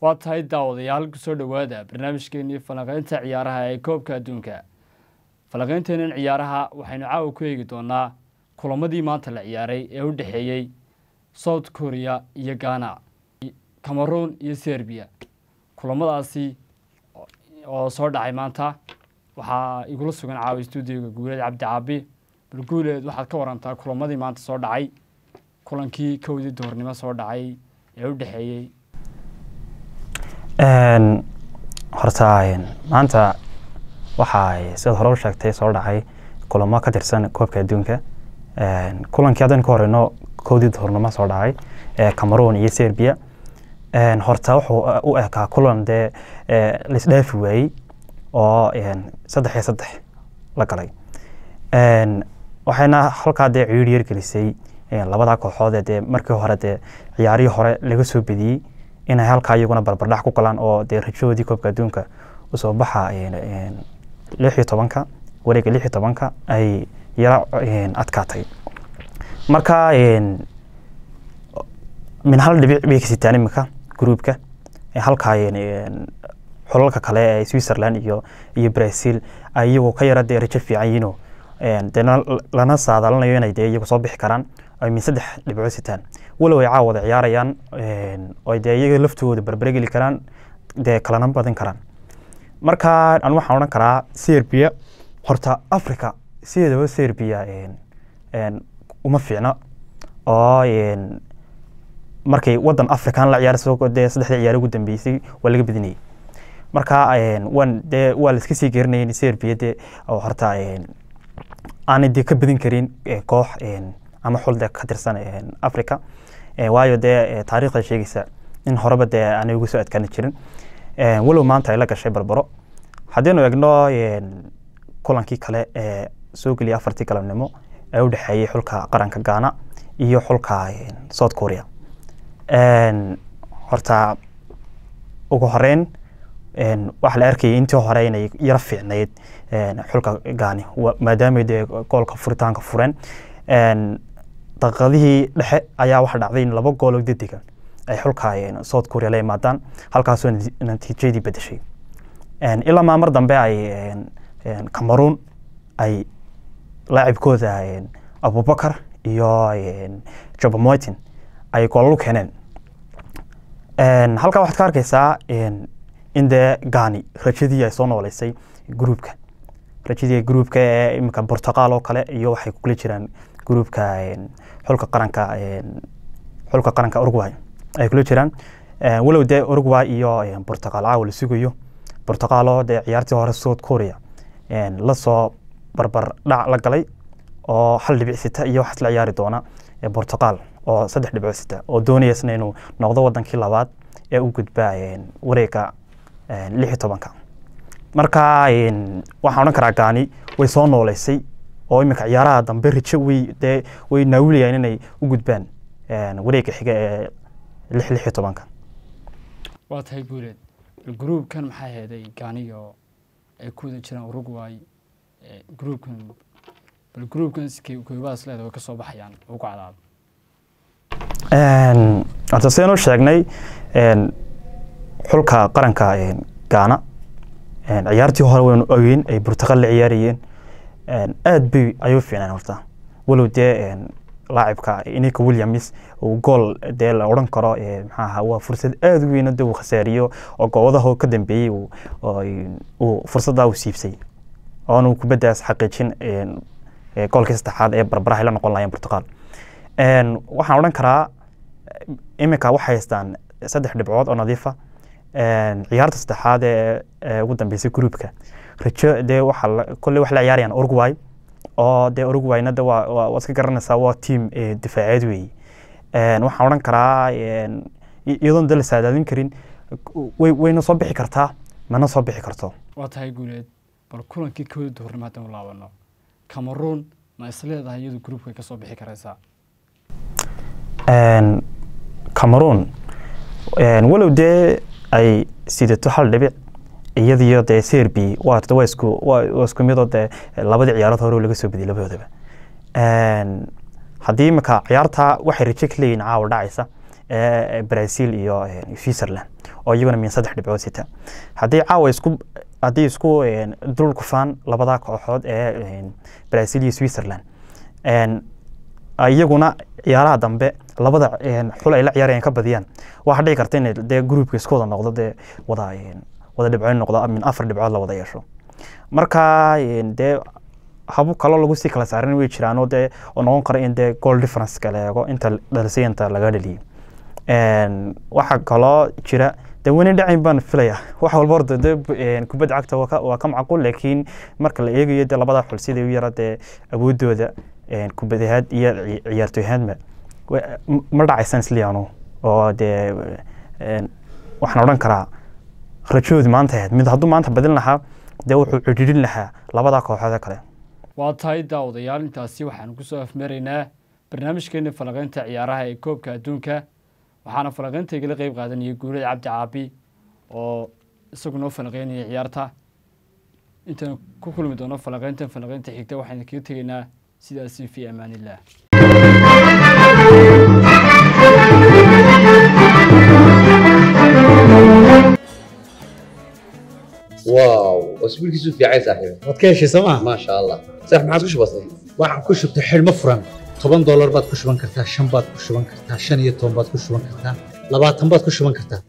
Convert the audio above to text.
waa tahay daawadayaal kusoo dhowaada barnaamijkeenii falanqeynta ciyaaraha ee koobka adduunka falanqeynteenan ciyaaraha waxaynu caawa ku eegi doonaa kulamadii maanta la ciyaaray ee u dhexeeyey south korea iyo ghana cameroon iyo serbiya kulamadaasi oo soo dhacay maanta waxaa igula sugan caawa stuudioga guuleed cabdicaabi caabi bal guuleed waxaad ka warantaa kulamadii maanta soo dhacay kulankii kowdii duhurnimo soo dhacay ee u dhexeeyey horta maanta waxaa sidaad hore u sheegtay soo dhacay kulamo ka tirsan koobka adduunka kulankii haddaynu ka horeyno koodii hornamo soo dhacay cameroon iyo serbia horta wuxuu e, u ekaa kulan dee e, laisdhaafi waayey oo saddex iyo saddex la galay waxayna halkaa dee ciiir yeergelisay labadaa kooxood dee markii hore dee ciyaarihii hore laga soo bediyey inay halkaa iyaguna barbardhax ku galaan oo dee rajahoodii koobka adduunka usoo baxa lixiyo tobanka wareega lixiyo tobanka ay yaro adkaatay marka min hal dhibic bay ka sitaan iminka gruubka halkaa xulalka kale ee switzerland iyo iyo brazil ay iyagu ka yara dee rajo fiican yihiinoo dee lana saadaalinayo inay dee iyagu soo bixi karaan min saddex dhibcood sitaan walow ay caawada ciyaarayaan oy dee iyaga laftooda barbare geli karaan dee kalana badan karaan marka an waxaan odhan karaa serbia horta africa sideedaba serbia uma fiicna oo markay wadan african la ciyaarayso dee saddexda ciyaar ugu dambeysay waa laga badinayay marka wan dee waa la iska sii gerinayay serbia dee horta aanay dee ka badin karin koox ama xul xulda ka tirsan eh, africa eh, waayo dee eh, taariikhda sheegaysa in horeba dee aanay ugu soo adkaani jirin walow maanta ay la gashay barbaro haddaynu egno kulankii kale ee soo geliya afartii galabnimo ee u dhexeeyey xulka qaranka ghana iyo xulka south korea horta ugu horeyn waxaa la arkayay intii hore inay yaro fiicnayd xulka gaani maadaamay dee goolka furitaanka fureen daqadihii dhexe ayaa waxa dhacday in laba gooloo dadigan ay xulka hayeen south korea la yimaadaan halkaasoo natiijadii bedeshay ilaa maamar dambe ay camaruun ay laacibkooda abubakar iyo jobamoytin ay goolalu keeneen halkaa waxaad ka arkaysaa in dee gani rajadii ay soo noolaysay gruubka rajadii gruubka ee iminka bortuqaal oo kale iyo waxay kula jiraan gruubka xulka qaranka xulka qaranka Uruguay ay kula jiraan walow dee Uruguay iyo Portugal caawa ah, la sugayo Portugal oo dee ciyaartii hore South Korea la soo barbar dhac la galay oo hal dhibic sita iyo waxaas la ciyaari doona Portugal oo saddex dhibco sita oo doonaysna inuu noqdo wadankii labaad ee u gudba wareega lix tobanka marka waxaan odhan karaa gaani way soo nooleysay oo imika ciyaaraha dambe rijo way dee way naawilayaan inay u gudbaan wareega xiga ee lix lix iyo tobanka waa tahay guuleed gruubkan maxaa heeday gaaniyo ay ku wada jiraan uruguay gruubkan bal gruubkan koobahaas leeda way ka baxayaan ugu cadaad horta sidaanu sheegnay xulka qaranka gaana ciyaartii hore waynu ogeyn ay burtaqal la ciyaarayeen aad bay ay u horta walow dee laacibka inika williams gool dee la odhan karo maxaaha waa fursad aada u weyn de uu khasaariyo oo goobadaha ka dambeeyey uu fursaddaa uu siibsay oonu kubaddaas xaqiijin goolkii saddexaad ee barbaraha la noqon lahayen portugal waxaan odhan karaa iminka waxay haystaan saddex dhibcood oo nadiifa ah ciyaarta saddexaad ee ugu dambeysay groupka rajo dee waxaa kolley wax la ciyaarayaan uruguay oo dee uruguayna de waa waad iska garanaysaa waa team difaaceed weeye waxaan odhan karaa iyadoon de la saadaadin karin wayna soo bixi kartaa mana soo bixi karto waa tahay guuleed bal kulankii kooda duhurnimo haddan u laabano camaruun ma is iyadu groupkay ka bixi karaysaa camaruun walow dee ay sidato hal dhibic iyadiyo dee therby waata waa dee eh, labadii ciyaarood hore laga soo bediyey labadoodaba haddii iminka ciyaarta waxay rajo ka leeyihin caawa dhacaysa eh, brazil iyo eh, switzerland oo iyaguna min saddex dhibcood sita haddii caawa isku haddii isku dulkufaan labadaa kooxood ee brasil iyo switzerland Ah, iyaguna ciyaaraha dambe labada xul ay la ciyaarayaan ka badiyaan waxaa dhici karta in dee gruupka isku noqdo dee wada wada dhibcoon noqdo min afar dhibcood la wada yeesho marka dee habu kaloo lagu sii kala saarin way jiraan oo dee oo noqon karo in dee goal difference kala inta dhalisay inta laga dhaliyay waxaa kaloo jira dee wani dhacin baan filaya wax walba horta dee kubadda cagta waa ka macquul laakiin marka la eegayo dee labada xul siday u yara dee awoodooda kubadahaad iyo ciyaartoyhaadba ma dhacaysaan isliano oo dee waxaan odhan karaa rajood maanta ahayd mid hadduu maanta badin lahaa dee wuxuu cidhiirin lahaa labadaa kooxoode kale waa tahay daawadayaal intaasi waxaanu kusoo afmaraynaa barnaamijkeeni falaqaynta ciyaaraha ee koobka adduunka waxaana falaqaynta igala qeyb qaadanayay guulad cabdi caabi oo isagu noo falaqeynaya ciyaarta intaanu ku kulmi doono falaqayntan falaqaynta xigta waxaanu kaga tegaynaa sidaasi fi amaan illah واو اسبوع كيسو في عيسى حبيبي وتكيش سما ما شاء الله صح ما عادش بسيط waxaan ku shubtay xilmo furan toban doolar baad ku shuban kartaa shan baad ku shuban kartaa shan iyo toban baad ku shuban kartaa labaatan baad ku shuban kartaa